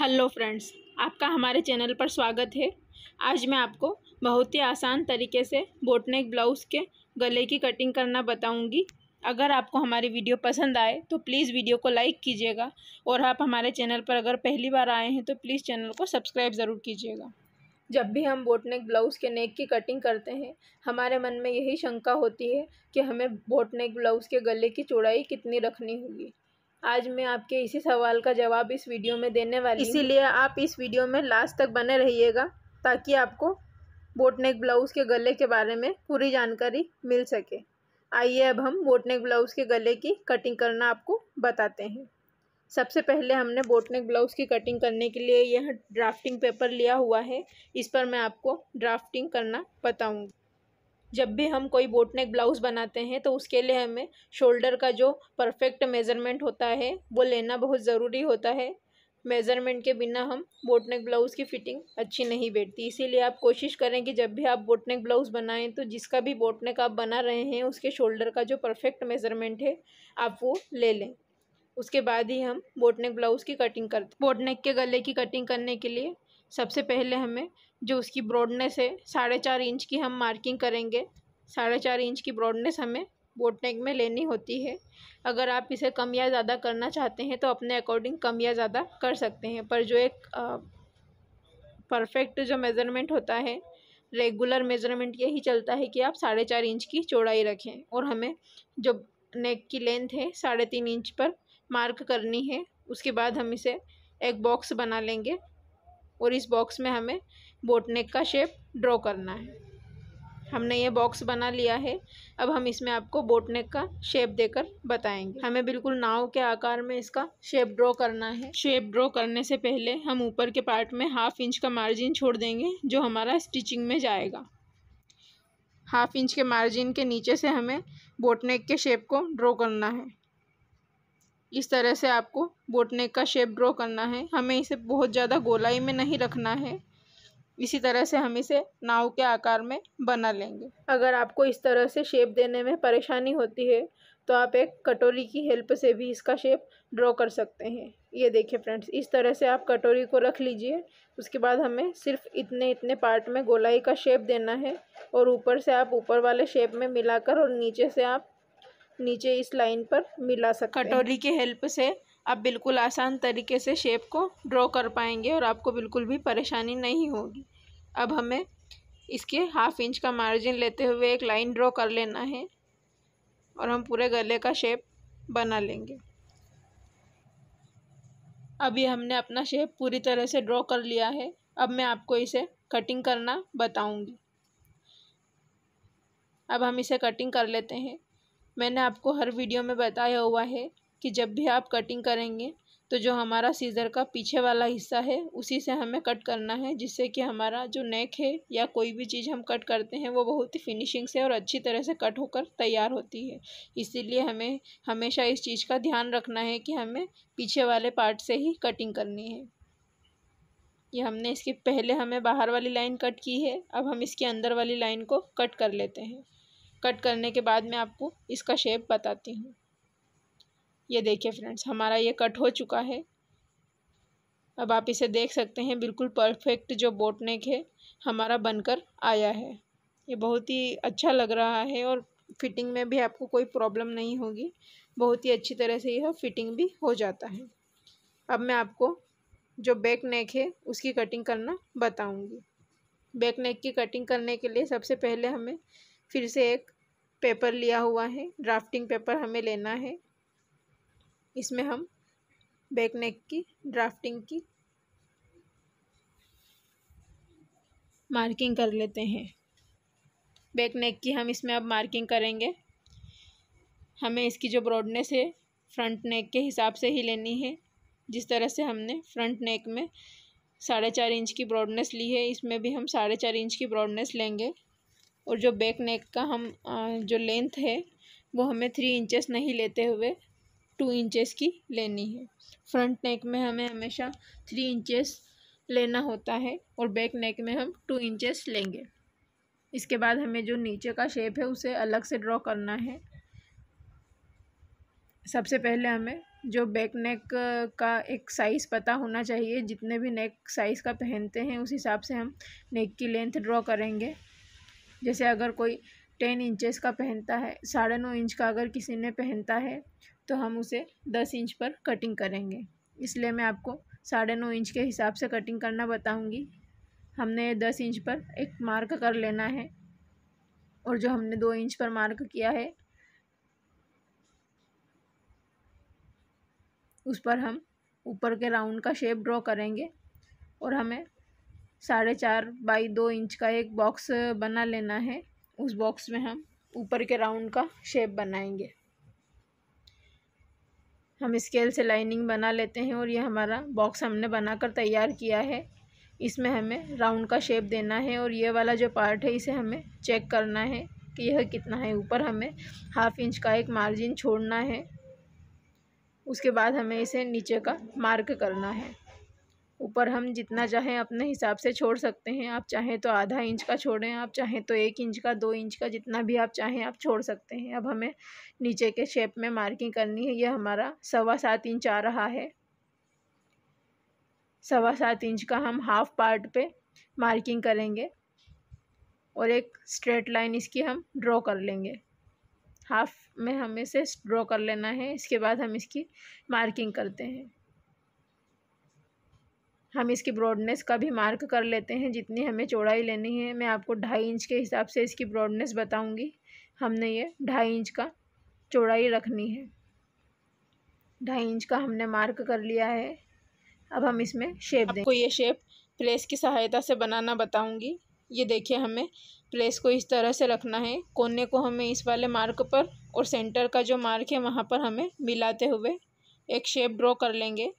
Hello friends आपका हमारे channel पर स्वागत है आज मैं आपको बहुत ही आसान तरीके से बोटनेक ब्लाउज़ के गले की कटिंग करना बताऊंगी अगर आपको हमारी वीडियो पसंद आए तो प्लीज़ वीडियो को लाइक कीजिएगा और आप हमारे चैनल पर अगर पहली बार आए हैं तो प्लीज़ चैनल को सब्सक्राइब ज़रूर कीजिएगा जब भी हम बोटनेक ब्लाउज़ के नेक की कटिंग करते हैं हमारे मन में यही शंका होती है कि हमें बोटनेक ब्लाउज़ के गले की चौड़ाई कितनी रखनी होगी आज मैं आपके इसी सवाल का जवाब इस वीडियो में देने वाली इसीलिए आप इस वीडियो में लास्ट तक बने रहिएगा ताकि आपको बोटनेक ब्लाउज़ के गले के बारे में पूरी जानकारी मिल सके आइए अब हम बोटनेक ब्लाउज़ के गले की कटिंग करना आपको बताते हैं सबसे पहले हमने बोटनेक ब्लाउज़ की कटिंग करने के लिए यह ड्राफ्टिंग पेपर लिया हुआ है इस पर मैं आपको ड्राफ्टिंग करना बताऊँगी जब भी हम कोई बोटनेक ब्लाउज़ बनाते हैं तो उसके लिए हमें शोल्डर का जो परफेक्ट मेज़रमेंट होता है वो लेना बहुत ज़रूरी होता है मेज़रमेंट के बिना हम बोटनेक ब्लाउज़ की फ़िटिंग अच्छी नहीं बैठती इसीलिए आप कोशिश करें कि जब भी आप बोटनेक ब्लाउज़ बनाएं तो जिसका भी बोटनेक आप बना रहे हैं उसके शोल्डर का जो परफेक्ट मेज़रमेंट है आप वो ले लें उसके बाद ही हम बोटनेक ब्लाउज़ की कटिंग करते बोटनेक के गले की कटिंग करने के लिए सबसे पहले हमें जो उसकी ब्रॉडनेस है साढ़े चार इंच की हम मार्किंग करेंगे साढ़े चार इंच की ब्रॉडनेस हमें बोट नेक में लेनी होती है अगर आप इसे कम या ज़्यादा करना चाहते हैं तो अपने अकॉर्डिंग कम या ज़्यादा कर सकते हैं पर जो एक परफेक्ट जो मेज़रमेंट होता है रेगुलर मेज़रमेंट यही चलता है कि आप साढ़े चार इंच की चौड़ाई रखें और हमें जो नेक की लेंथ है साढ़े तीन इंच पर मार्क करनी है उसके बाद हम इसे एक बॉक्स बना लेंगे और इस बॉक्स में हमें बोटनेक का शेप ड्रॉ करना है हमने ये बॉक्स बना लिया है अब हम इसमें आपको बोटनेक का शेप देकर बताएंगे हमें बिल्कुल नाव के आकार में इसका शेप ड्रॉ करना है शेप ड्रॉ करने से पहले हम ऊपर के पार्ट में हाफ इंच का मार्जिन छोड़ देंगे जो हमारा स्टिचिंग में जाएगा हाफ इंच के मार्जिन के नीचे से हमें बोटनेक के शेप को ड्रॉ करना है इस तरह से आपको बोटनेक का शेप ड्रॉ करना है हमें इसे बहुत ज़्यादा गोलाई में नहीं रखना है इसी तरह से हम इसे नाव के आकार में बना लेंगे अगर आपको इस तरह से शेप देने में परेशानी होती है तो आप एक कटोरी की हेल्प से भी इसका शेप ड्रॉ कर सकते हैं ये देखिए फ्रेंड्स इस तरह से आप कटोरी को रख लीजिए उसके बाद हमें सिर्फ इतने इतने पार्ट में गोलाई का शेप देना है और ऊपर से आप ऊपर वाले शेप में मिलाकर और नीचे से आप नीचे इस लाइन पर मिला सकते कटोरी की हेल्प से आप बिल्कुल आसान तरीके से शेप को ड्रॉ कर पाएंगे और आपको बिल्कुल भी परेशानी नहीं होगी अब हमें इसके हाफ इंच का मार्जिन लेते हुए एक लाइन ड्रॉ कर लेना है और हम पूरे गले का शेप बना लेंगे अभी हमने अपना शेप पूरी तरह से ड्रॉ कर लिया है अब मैं आपको इसे कटिंग करना बताऊंगी अब हम इसे कटिंग कर लेते हैं मैंने आपको हर वीडियो में बताया हुआ है कि जब भी आप कटिंग करेंगे तो जो हमारा सीज़र का पीछे वाला हिस्सा है उसी से हमें कट करना है जिससे कि हमारा जो नेक है या कोई भी चीज़ हम कट करते हैं वो बहुत ही फिनिशिंग से और अच्छी तरह से कट होकर तैयार होती है इसीलिए हमें हमेशा इस चीज़ का ध्यान रखना है कि हमें पीछे वाले पार्ट से ही कटिंग करनी है ये हमने इसके पहले हमें बाहर वाली लाइन कट की है अब हम इसके अंदर वाली लाइन को कट कर लेते हैं कट करने के बाद मैं आपको इसका शेप बताती हूँ ये देखिए फ्रेंड्स हमारा ये कट हो चुका है अब आप इसे देख सकते हैं बिल्कुल परफेक्ट जो बोटनेक है हमारा बनकर आया है ये बहुत ही अच्छा लग रहा है और फिटिंग में भी आपको कोई प्रॉब्लम नहीं होगी बहुत ही अच्छी तरह से यह फिटिंग भी हो जाता है अब मैं आपको जो बैक नेक है उसकी कटिंग करना बताऊंगी बैक नेक की कटिंग करने के लिए सबसे पहले हमें फिर से एक पेपर लिया हुआ है ड्राफ्टिंग पेपर हमें लेना है इसमें हम बैक नेक की ड्राफ्टिंग की मार्किंग कर लेते हैं बैक नेक की हम इसमें अब मार्किंग करेंगे हमें इसकी जो ब्रॉडनेस है फ्रंट नेक के हिसाब से ही लेनी है जिस तरह से हमने फ्रंट नेक में साढ़े चार इंच की ब्रॉडनेस ली है इसमें भी हम साढ़े चार इंच की ब्रॉडनेस लेंगे और जो बैक नेक का हम जो लेंथ है वो हमें थ्री इंचेस नहीं लेते हुए टू इंचेस की लेनी है फ्रंट नेक में हमें हमेशा थ्री इंचेस लेना होता है और बैक नेक में हम टू इंचेस लेंगे इसके बाद हमें जो नीचे का शेप है उसे अलग से ड्रॉ करना है सबसे पहले हमें जो बैक नेक का एक साइज़ पता होना चाहिए जितने भी नेक साइज़ का पहनते हैं उस हिसाब से हम नेक की लेंथ ड्रॉ करेंगे जैसे अगर कोई टेन इंचेस का पहनता है साढ़े नौ इंच का अगर किसी ने पहनता है तो हम उसे दस इंच पर कटिंग करेंगे इसलिए मैं आपको साढ़े नौ इंच के हिसाब से कटिंग करना बताऊंगी हमने दस इंच पर एक मार्क कर लेना है और जो हमने दो इंच पर मार्क किया है उस पर हम ऊपर के राउंड का शेप ड्रॉ करेंगे और हमें साढ़े चार बाई दो इंच का एक बॉक्स बना लेना है उस बॉक्स में हम ऊपर के राउंड का शेप बनाएंगे हम स्केल से लाइनिंग बना लेते हैं और ये हमारा बॉक्स हमने बनाकर तैयार किया है इसमें हमें राउंड का शेप देना है और ये वाला जो पार्ट है इसे हमें चेक करना है कि यह कितना है ऊपर हमें हाफ इंच का एक मार्जिन छोड़ना है उसके बाद हमें इसे नीचे का मार्क करना है ऊपर हम जितना चाहें अपने हिसाब से छोड़ सकते हैं आप चाहें तो आधा इंच का छोड़ें आप चाहें तो एक इंच का दो इंच का जितना भी आप चाहें आप छोड़ सकते हैं अब हमें नीचे के शेप में मार्किंग करनी है यह हमारा सवा सात इंच आ रहा है सवा सात इंच का हम हाफ पार्ट पे मार्किंग करेंगे और एक स्ट्रेट लाइन इसकी हम ड्रॉ कर लेंगे हाफ में हमें से ड्रॉ कर लेना है इसके बाद हम इसकी मार्किंग करते हैं हम इसकी ब्रॉडनेस का भी मार्क कर लेते हैं जितनी हमें चौड़ाई लेनी है मैं आपको ढाई इंच के हिसाब से इसकी ब्रॉडनेस बताऊंगी हमने ये ढाई इंच का चौड़ाई रखनी है ढाई इंच का हमने मार्क कर लिया है अब हम इसमें शेप दें आपको ये शेप प्लेस की सहायता से बनाना बताऊंगी ये देखिए हमें प्लेस को इस तरह से रखना है कोने को हमें इस वाले मार्क पर और सेंटर का जो मार्क है वहाँ पर हमें मिलाते हुए एक शेप ड्रॉ कर लेंगे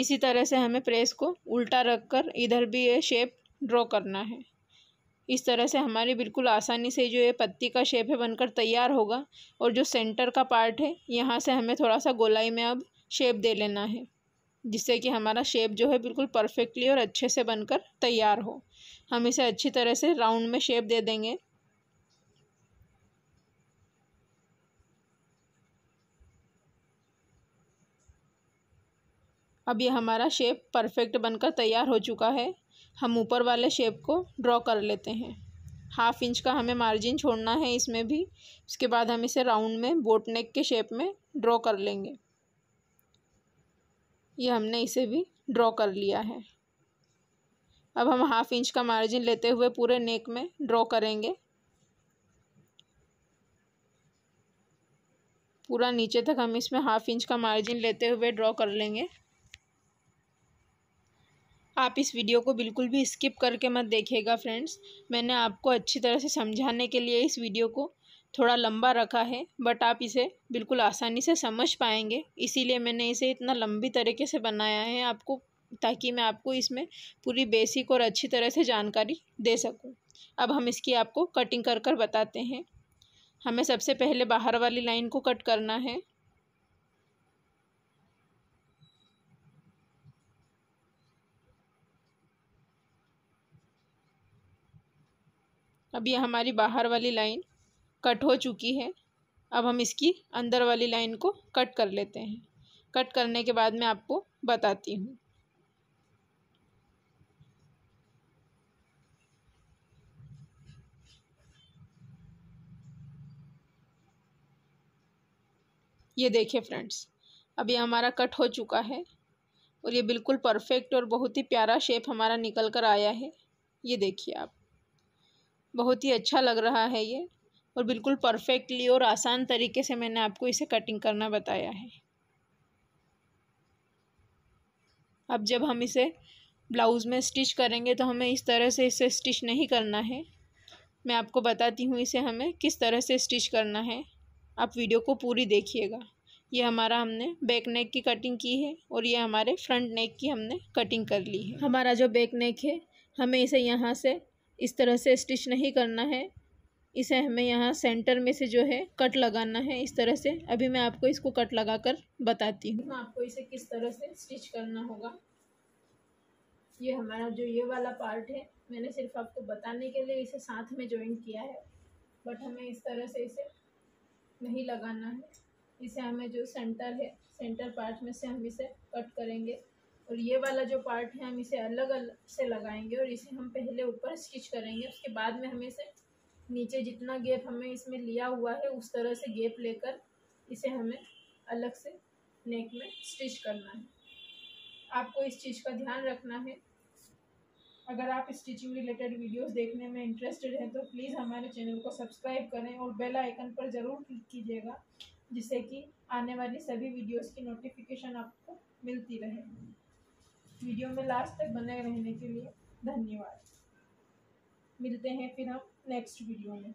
इसी तरह से हमें प्रेस को उल्टा रख कर इधर भी ये शेप ड्रॉ करना है इस तरह से हमारी बिल्कुल आसानी से जो ये पत्ती का शेप है बनकर तैयार होगा और जो सेंटर का पार्ट है यहाँ से हमें थोड़ा सा गोलाई में अब शेप दे लेना है जिससे कि हमारा शेप जो है बिल्कुल परफेक्टली और अच्छे से बनकर तैयार हो हम इसे अच्छी तरह से राउंड में शेप दे देंगे अब ये हमारा शेप परफेक्ट बनकर तैयार हो चुका है हम ऊपर वाले शेप को ड्रॉ कर लेते हैं हाफ इंच का हमें मार्जिन छोड़ना है इसमें भी उसके बाद हम इसे राउंड में बोट नेक के शेप में ड्रॉ कर लेंगे ये हमने इसे भी ड्रॉ कर लिया है अब हम हाफ इंच का मार्जिन लेते हुए पूरे नेक में ड्रॉ करेंगे पूरा नीचे तक हम इसमें हाफ इंच का मार्जिन लेते हुए ड्रॉ कर लेंगे आप इस वीडियो को बिल्कुल भी स्किप करके मत देखिएगा फ्रेंड्स मैंने आपको अच्छी तरह से समझाने के लिए इस वीडियो को थोड़ा लंबा रखा है बट आप इसे बिल्कुल आसानी से समझ पाएंगे इसीलिए मैंने इसे इतना लंबी तरीके से बनाया है आपको ताकि मैं आपको इसमें पूरी बेसिक और अच्छी तरह से जानकारी दे सकूं। अब हम इसकी आपको कटिंग कर कर बताते हैं हमें सबसे पहले बाहर वाली लाइन को कट करना है अब यह हमारी बाहर वाली लाइन कट हो चुकी है अब हम इसकी अंदर वाली लाइन को कट कर लेते हैं कट करने के बाद मैं आपको बताती हूँ ये देखिए फ्रेंड्स अब ये हमारा कट हो चुका है और ये बिल्कुल परफेक्ट और बहुत ही प्यारा शेप हमारा निकल कर आया है ये देखिए आप बहुत ही अच्छा लग रहा है ये और बिल्कुल परफेक्टली और आसान तरीके से मैंने आपको इसे कटिंग करना बताया है अब जब हम इसे ब्लाउज़ में स्टिच करेंगे तो हमें इस तरह से इसे स्टिच नहीं करना है मैं आपको बताती हूँ इसे हमें किस तरह से स्टिच करना है आप वीडियो को पूरी देखिएगा ये हमारा हमने बैक नेक की कटिंग की है और ये हमारे फ्रंट नेक की हमने कटिंग कर ली है हमारा जो बैक नेक है हमें इसे यहाँ से इस तरह से स्टिच नहीं करना है इसे हमें यहाँ सेंटर में से जो है कट लगाना है इस तरह से अभी मैं आपको इसको कट लगा कर बताती हूँ आपको इसे किस तरह से स्टिच करना होगा ये हमारा जो ये वाला पार्ट है मैंने सिर्फ आपको बताने के लिए इसे साथ में ज्वाइन किया है बट हमें इस तरह से इसे नहीं लगाना है इसे हमें जो सेंटर है सेंटर पार्ट में से हम इसे कट करेंगे और ये वाला जो पार्ट है हम इसे अलग अलग से लगाएंगे और इसे हम पहले ऊपर स्टिच करेंगे उसके बाद में हमें इसे नीचे जितना गेप हमें इसमें लिया हुआ है उस तरह से गेप लेकर इसे हमें अलग से नेक में स्टिच करना है आपको इस चीज़ का ध्यान रखना है अगर आप स्टिचिंग रिलेटेड वीडियोस देखने में इंटरेस्टेड हैं तो प्लीज़ हमारे चैनल को सब्सक्राइब करें और बेल आइकन पर ज़रूर क्लिक कीजिएगा जिससे कि आने वाली सभी वीडियोस की नोटिफिकेशन आपको मिलती रहे वीडियो में लास्ट तक बने रहने के लिए धन्यवाद मिलते हैं फिर हम नेक्स्ट वीडियो में